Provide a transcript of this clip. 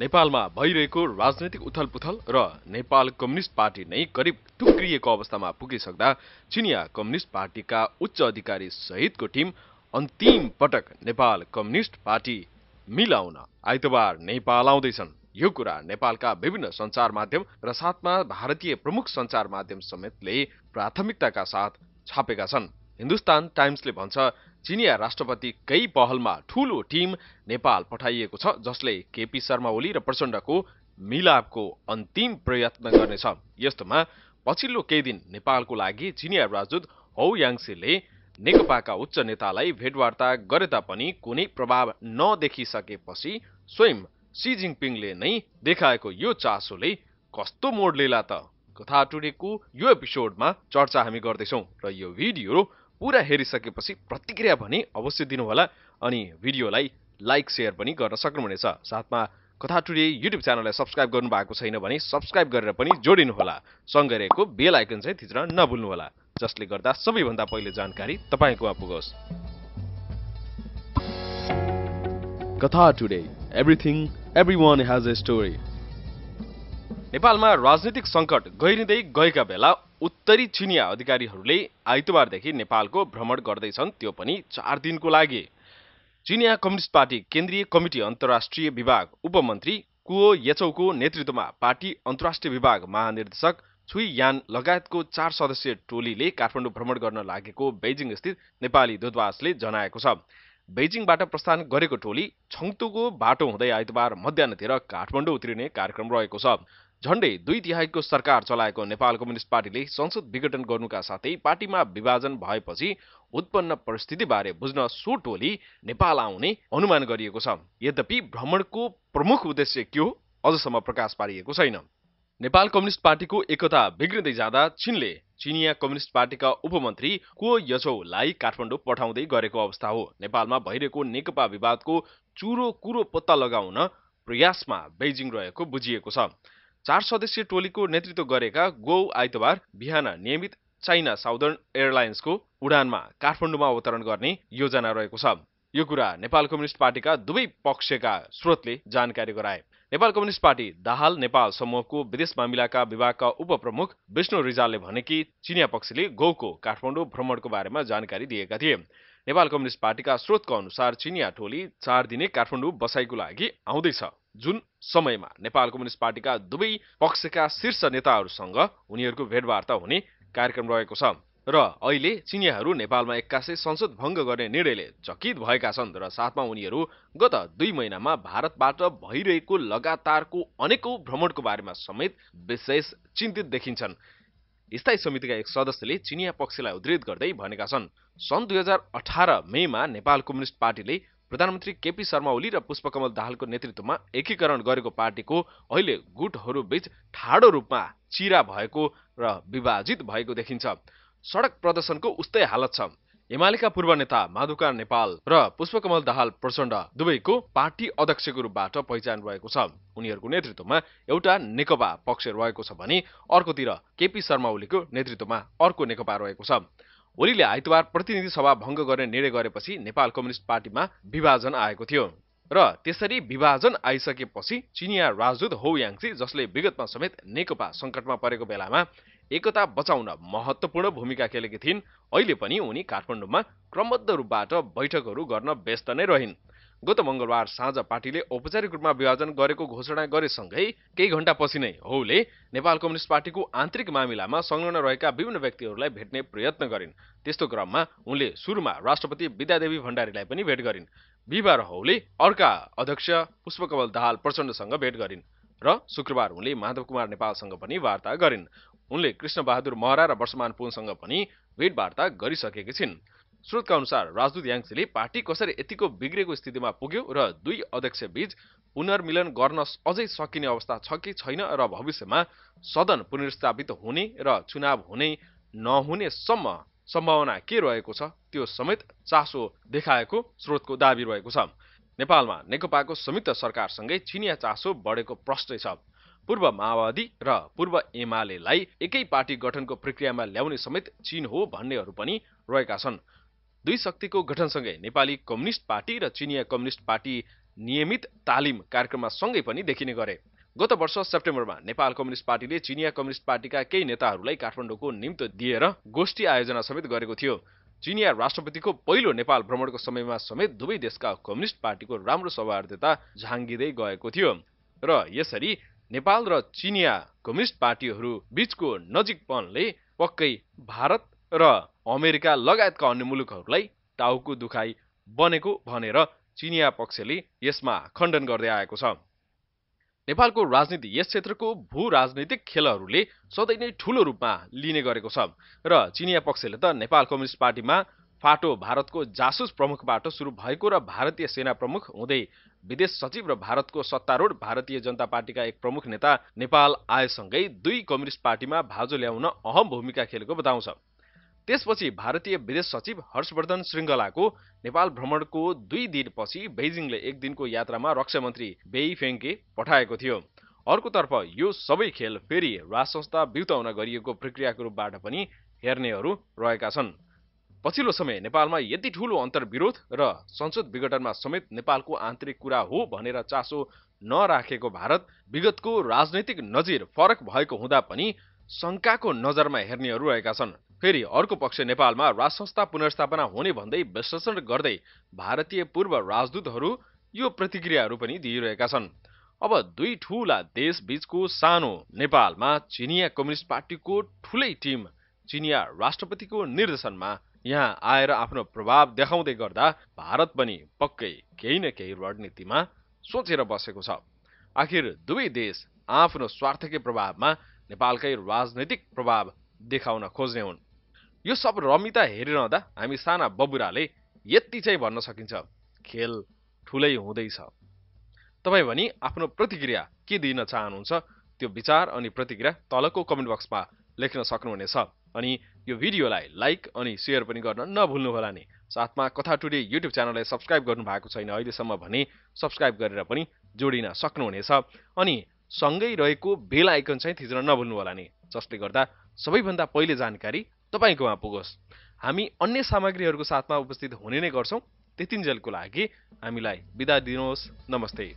नेपालमा भइरहेको राजनैतिक उथलपुथल र नेपाल कम्युनिस्ट पार्टी नै करिब टुक्रिएको अवस्थामा पुगिसक्दा चिनिया कम्युनिस्ट पार्टीका उच्च अधिकारी सहितको टिम अन्तिम पटक नेपाल कम्युनिस्ट पार्टी मिलाउन आइतबार नेपाल आउँदैछन् यो कुरा नेपालका विभिन्न सञ्चार माध्यम र साथमा भारतीय प्रमुख सञ्चार माध्यम समेतले प्राथमिकताका साथ छापेका छन् हिन्दुस्तान टाइम्सले भन्छ चिनिया राष्ट्रपतिकै पहलमा ठूलो टिम नेपाल पठाइएको छ जसले केपी शर्मा ओली र प्रचण्डको मिलापको अन्तिम प्रयत्न गर्नेछ यस्तोमा पछिल्लो केही दिन नेपालको लागि चिनिया राजदूत हौ याङसेले नेकपाका उच्च नेतालाई भेटवार्ता गरे तापनि कुनै प्रभाव नदेखिसकेपछि स्वयं सी जिङपिङले नै देखाएको यो चासोले कस्तो मोड लिला त कथा टुडेको यो एपिसोडमा चर्चा हामी गर्दैछौँ र यो भिडियो पुरा हेरिसकेपछि प्रतिक्रिया भने अवश्य दिनुहोला अनि भिडियोलाई लाइक सेयर पनि गर्न सक्नुहुनेछ साथमा कथा टुडे युट्युब च्यानललाई सब्सक्राइब गर्नुभएको छैन भने सब्सक्राइब गरेर पनि जोडिनुहोला सँगै रहेको बेल आइकन चाहिँ थिच्न नभुल्नुहोला जसले गर्दा सबैभन्दा पहिले जानकारी तपाईँकोमा पुगोस् कथा today everything every one has a story नेपालमा राजनीतिक सङ्कट गहिरिँदै गएका बेला उत्तरी चिनिया अधिकारीहरूले आइतबारदेखि नेपालको भ्रमण गर्दैछन् त्यो पनि चार दिनको लागि चिनिया कम्युनिस्ट पार्टी केन्द्रीय कमिटी अन्तर्राष्ट्रिय विभाग उपमन्त्री कुओ यचौको नेतृत्वमा पार्टी अन्तर्राष्ट्रिय विभाग महानिर्देशक छुई यान लगायतको चार सदस्यीय टोलीले काठमाडौँ भ्रमण गर्न लागेको बेजिङ स्थित नेपाली दूतावासले जनाएको छ बेजिङबाट प्रस्थान गरेको टोली छङ्तुको बाटो हुँदै आइतबार मध्याहतिर काठमाडौँ उत्रिने कार्यक्रम रहेको छ झण्डै दुई तिहाईको सरकार चलाएको नेपाल कम्युनिस्ट पार्टीले संसद विघटन गर्नुका साथै पार्टीमा विभाजन भएपछि उत्पन्न परिस्थितिबारे बुझ्न सो टोली नेपाल आउने अनुमान गरिएको छ यद्यपि भ्रमणको प्रमुख उद्देश्य के हो अझसम्म प्रकाश पारिएको छैन नेपाल कम्युनिस्ट पार्टीको एकता बिग्रिँदै जाँदा चिनले चिनिया कम्युनिस्ट पार्टीका उपमन्त्री को यछौलाई काठमाडौँ पठाउँदै गरेको अवस्था हो नेपालमा भइरहेको नेकपा विवादको चुरो कुरो पत्ता लगाउन प्रयासमा बेजिङ रहेको बुझिएको छ चार सदस्यीय टोलीको नेतृत्व गरेका गौ आइतबार बिहान नियमित चाइना साउदर्न एयरलाइन्सको उडानमा काठमाडौँमा अवतरण गर्ने योजना रहेको छ यो कुरा नेपाल कम्युनिस्ट पार्टीका दुवै पक्षका स्रोतले जानकारी गराए नेपाल कम्युनिस्ट पार्टी दाहाल नेपाल समूहको विदेश मामिलाका विभागका उपप्रमुख विष्णु रिजालले भने कि चिनिया पक्षले गौको काठमाडौँ भ्रमणको बारेमा जानकारी दिएका थिए नेपाल कम्युनिस्ट पार्टीका स्रोतका अनुसार चिनिया टोली चार दिने काठमाडौँ बसाइको लागि आउँदैछ जुन समयमा नेपाल कम्युनिस्ट पार्टीका दुवै पक्षका शीर्ष नेताहरूसँग उनीहरूको भेटवार्ता हुने कार्यक्रम रहेको छ र अहिले चिनियाहरू नेपालमा एक्कासी संसद भङ्ग गर्ने निर्णयले चकित भएका छन् र साथमा उनीहरू गत दुई महिनामा भारतबाट भइरहेको लगातारको अनेकौँ भ्रमणको बारेमा समेत विशेष चिन्तित देखिन्छन् स्थायी समितिका एक सदस्यले चिनिया पक्षलाई उद्धित गर्दै भनेका छन् सन् दुई हजार अठार मेमा नेपाल कम्युनिस्ट पार्टीले प्रधानमन्त्री केपी शर्मा ओली र पुष्पकमल दाहालको नेतृत्वमा एकीकरण गरेको पार्टीको अहिले गुटहरूबीच ठाडो रूपमा चिरा भएको र विभाजित भएको देखिन्छ सडक प्रदर्शनको उस्तै हालत छ एमालेका पूर्व नेता माधुका नेपाल र पुष्पकमल दाहाल प्रचण्ड दुवैको पार्टी अध्यक्षको रूपबाट पहिचान रहेको छ उनीहरूको नेतृत्वमा एउटा नेकपा पक्ष रहेको छ भने अर्कोतिर केपी शर्मा ओलीको नेतृत्वमा अर्को नेकपा रहेको छ ओलीले आइतबार प्रतिनिधि सभा भङ्ग गर्ने निर्णय गरेपछि नेपाल कम्युनिस्ट पार्टीमा विभाजन आएको थियो र त्यसरी विभाजन आइसकेपछि चिनिया राजदूत हो याङ्सी जसले विगतमा समेत नेकपा सङ्कटमा परेको बेलामा एकता बचाउन महत्त्वपूर्ण भूमिका खेलेकी थिइन् अहिले पनि उनी काठमाडौँमा क्रमबद्ध रूपबाट बैठकहरू गर्न व्यस्त नै रहिन् गत मङ्गलबार साँझ पार्टीले औपचारिक रूपमा विभाजन गरेको घोषणा गरेसँगै केही घण्टापछि नै हौले नेपाल कम्युनिस्ट पार्टीको आन्तरिक मामिलामा संलग्न रहेका विभिन्न व्यक्तिहरूलाई भेट्ने प्रयत्न गरिन् त्यस्तो क्रममा उनले सुरुमा राष्ट्रपति विद्यादेवी भण्डारीलाई पनि भेट गरिन् बिहिबार हौले अर्का अध्यक्ष पुष्पकमल दाहाल प्रचण्डसँग भेट गरिन् र शुक्रबार उनले माधव कुमार नेपालसँग पनि वार्ता गरिन् उनले कृष्णबहादुर महरा र वर्षमान पुनसँग पनि भेटवार्ता गरिसकेकी छिन् स्रोतका अनुसार राजदूत याङसीले पार्टी कसरी यतिको बिग्रेको स्थितिमा पुग्यो र दुई अध्यक्ष अध्यक्षबीच पुनर्मिलन गर्न अझै सकिने अवस्था छ कि छैन र भविष्यमा सदन पुनर्स्थापित हुने र चुनाव हुने नहुनेसम्म सम्भावना के रहेको छ त्यो समेत चासो देखाएको स्रोतको दावी रहेको छ नेपालमा नेकपाको संयुक्त सरकारसँगै चिनिया चासो बढेको प्रष्टै छ पूर्व माओवादी र पूर्व एमालेलाई एकै पार्टी गठनको प्रक्रियामा ल्याउने समेत चिन हो भन्नेहरू पनि रहेका छन् दुई शक्तिको गठनसँगै नेपाली कम्युनिस्ट पार्टी र चिनिया कम्युनिस्ट पार्टी नियमित तालिम कार्यक्रममा सँगै पनि देखिने गरे गत वर्ष सेप्टेम्बरमा नेपाल कम्युनिस्ट पार्टीले चिनिया कम्युनिस्ट पार्टीका केही नेताहरूलाई काठमाडौँको निम्तो दिएर गोष्ठी आयोजना समेत गरेको थियो चिनिया राष्ट्रपतिको पहिलो नेपाल भ्रमणको समयमा समेत दुवै देशका कम्युनिस्ट पार्टीको राम्रो सौहार्दता झाङ्गिँदै गएको थियो र यसरी नेपाल र चिनिया कम्युनिस्ट पार्टीहरू बीचको नजिकपनले पक्कै भारत र अमेरिका लगायतका अन्य मुलुकहरूलाई टाउको दुखाइ बनेको भनेर चिनिया पक्षले यसमा खण्डन गर्दै आएको छ नेपालको राजनीति यस क्षेत्रको भू राजनैतिक खेलहरूले सधैँ नै ठूलो रूपमा लिने गरेको छ र चिनिया पक्षले त नेपाल कम्युनिस्ट पार्टीमा फाटो भारतको जासुस प्रमुखबाट सुरु भएको र भारतीय सेना प्रमुख हुँदै विदेश सचिव र भारतको सत्तारूढ भारतीय जनता पार्टीका एक प्रमुख नेता नेपाल आएसँगै दुई कम्युनिस्ट पार्टीमा भाजो ल्याउन अहम भूमिका खेलेको बताउँछ त्यसपछि भारतीय विदेश सचिव हर्षवर्धन श्रृङ्गलाको नेपाल भ्रमणको दुई दिनपछि बेजिङले एक दिनको यात्रामा रक्षा मन्त्री बेई फेङ्के पठाएको थियो अर्कोतर्फ यो सबै खेल फेरि राज संस्था बिउताउन गरिएको प्रक्रियाको रूपबाट पनि हेर्नेहरू रहेका छन् पछिल्लो समय नेपालमा यति ठुलो अन्तर्विरोध र संसद विघटनमा समेत नेपालको आन्तरिक कुरा हो भनेर चासो नराखेको भारत विगतको राजनैतिक नजिर फरक भएको हुँदा पनि शङ्काको नजरमा हेर्नेहरू रहेका छन् फेरि अर्को पक्ष नेपालमा राज संस्था पुनर्स्थापना हुने भन्दै विश्लेषण गर्दै भारतीय पूर्व राजदूतहरू यो प्रतिक्रियाहरू पनि दिइरहेका छन् अब दुई ठुला देश बीचको सानो नेपालमा चिनिया कम्युनिस्ट पार्टीको ठुलै टिम चिनिया राष्ट्रपतिको निर्देशनमा यहाँ आएर आफ्नो प्रभाव देखाउँदै दे गर्दा भारत पनि पक्कै केही न केही रणनीतिमा सोचेर बसेको छ आखिर दुवै देश आफ्नो स्वार्थकै प्रभावमा नेपालकै राजनैतिक प्रभाव देखाउन खोज्ने हुन् यो सब रमिता हेरिरहँदा हामी साना बबुराले यति चाहिँ भन्न सकिन्छ खेल ठुलै हुँदैछ तपाईँ भने आफ्नो प्रतिक्रिया के दिन चाहनुहुन्छ त्यो विचार अनि प्रतिक्रिया तलको कमेन्ट बक्समा लेख्न सक्नुहुनेछ अनि यो भिडियोलाई लाइक अनि सेयर पनि गर्न नभुल्नुहोला नि साथमा कथा टुडे युट्युब च्यानललाई सब्सक्राइब गर्नुभएको छैन अहिलेसम्म भने सब्सक्राइब गरेर पनि जोडिन सक्नुहुनेछ अनि सँगै रहेको बेल आइकन चाहिँ थिच्न नभुल्नु होला नि जसले गर्दा सबैभन्दा पहिले जानकारी तपाईँकोमा पुगोस् हामी अन्य सामग्रीहरूको साथमा उपस्थित हुने नै गर्छौँ त्यतिन्जेलको लागि हामीलाई बिदा दिनुहोस् नमस्ते